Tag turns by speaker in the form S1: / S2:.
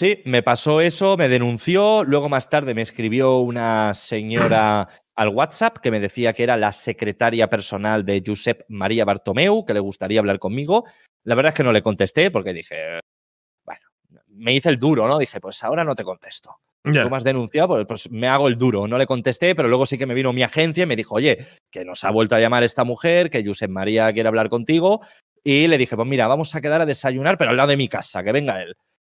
S1: Sí, me pasó eso, me denunció, luego más tarde me escribió una señora al WhatsApp que me decía que era la secretaria personal de Josep María Bartomeu, que le gustaría hablar conmigo. La verdad es que no le contesté porque dije, bueno, me hice el duro, ¿no? Dije, pues ahora no te contesto. Tú me has denunciado, pues, pues, me hago el duro. No le contesté, pero luego sí que me vino mi agencia y me dijo, oye, que nos ha vuelto a llamar esta mujer, que Josep María quiere hablar contigo. Y le dije, pues mira, vamos a quedar a desayunar, pero al lado de mi casa, que venga él.